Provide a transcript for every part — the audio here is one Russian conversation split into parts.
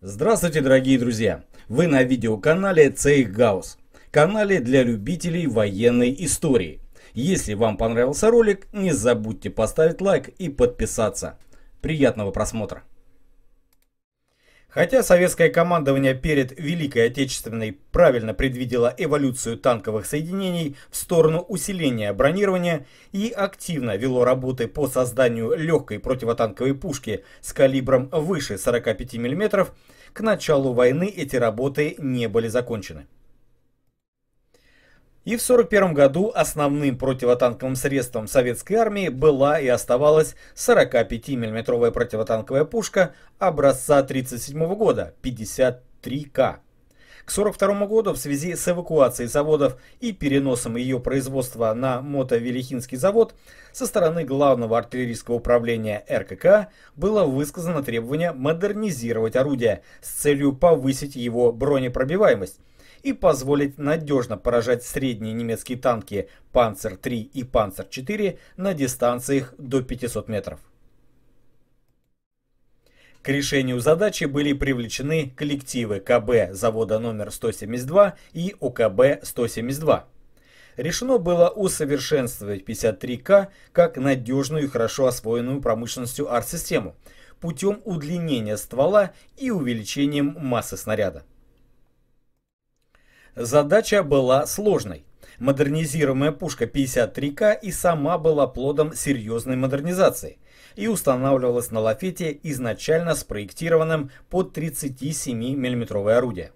Здравствуйте, дорогие друзья! Вы на видеоканале Цейх Гаус, канале для любителей военной истории. Если вам понравился ролик, не забудьте поставить лайк и подписаться. Приятного просмотра! Хотя советское командование перед Великой Отечественной правильно предвидело эволюцию танковых соединений в сторону усиления бронирования и активно вело работы по созданию легкой противотанковой пушки с калибром выше 45 мм, к началу войны эти работы не были закончены. И в 1941 году основным противотанковым средством советской армии была и оставалась 45 миллиметровая противотанковая пушка образца 1937 года 53К. К 1942 году в связи с эвакуацией заводов и переносом ее производства на Мотовелихинский завод со стороны Главного артиллерийского управления РКК было высказано требование модернизировать орудие с целью повысить его бронепробиваемость и позволить надежно поражать средние немецкие танки «Панцер-3» и «Панцер-4» на дистанциях до 500 метров. К решению задачи были привлечены коллективы КБ завода номер 172 и ОКБ 172. Решено было усовершенствовать 53К как надежную и хорошо освоенную промышленностью арт-систему путем удлинения ствола и увеличением массы снаряда. Задача была сложной. Модернизируемая пушка 53К и сама была плодом серьезной модернизации и устанавливалась на лафете изначально спроектированным под 37 миллиметровое орудие.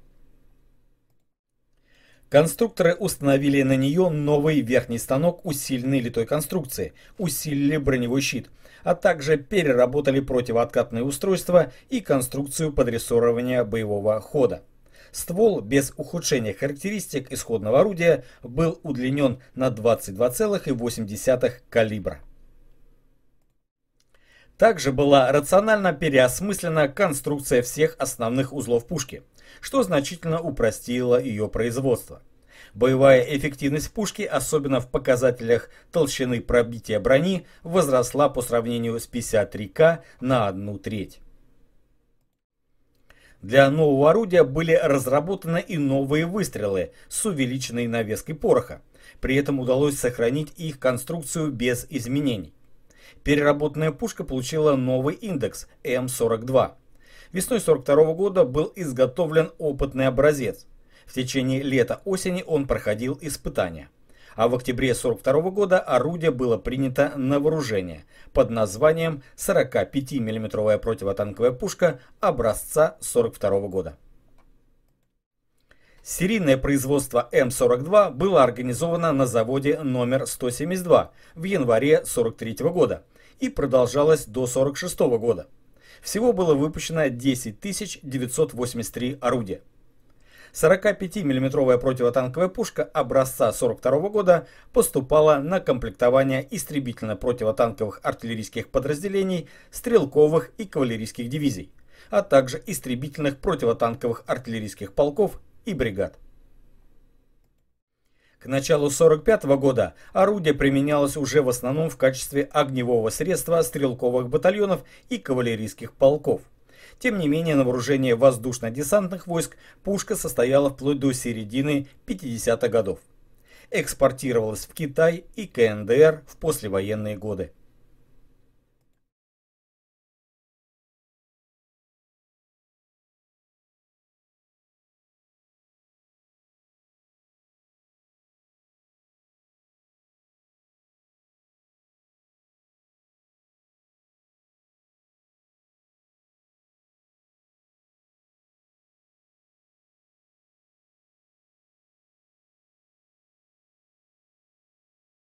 Конструкторы установили на нее новый верхний станок усиленной литой конструкции, усилили броневой щит, а также переработали противооткатные устройства и конструкцию подрессорования боевого хода. Ствол без ухудшения характеристик исходного орудия был удлинен на 22,8 калибра. Также была рационально переосмыслена конструкция всех основных узлов пушки, что значительно упростило ее производство. Боевая эффективность пушки, особенно в показателях толщины пробития брони, возросла по сравнению с 53К на одну треть. Для нового орудия были разработаны и новые выстрелы с увеличенной навеской пороха. При этом удалось сохранить их конструкцию без изменений. Переработанная пушка получила новый индекс М42. Весной 1942 года был изготовлен опытный образец. В течение лета-осени он проходил испытания а в октябре 42 года орудие было принято на вооружение под названием 45 миллиметровая противотанковая пушка образца 42 года. Серийное производство М-42 было организовано на заводе номер 172 в январе 43 года и продолжалось до 46 года. Всего было выпущено 10 983 орудия. 45 миллиметровая противотанковая пушка образца 42 года поступала на комплектование истребительно-противотанковых артиллерийских подразделений, стрелковых и кавалерийских дивизий, а также истребительных противотанковых артиллерийских полков и бригад. К началу 1945 года орудие применялось уже в основном в качестве огневого средства стрелковых батальонов и кавалерийских полков. Тем не менее, на вооружение воздушно-десантных войск пушка состояла вплоть до середины 50-х годов экспортировалась в Китай и КНДР в послевоенные годы.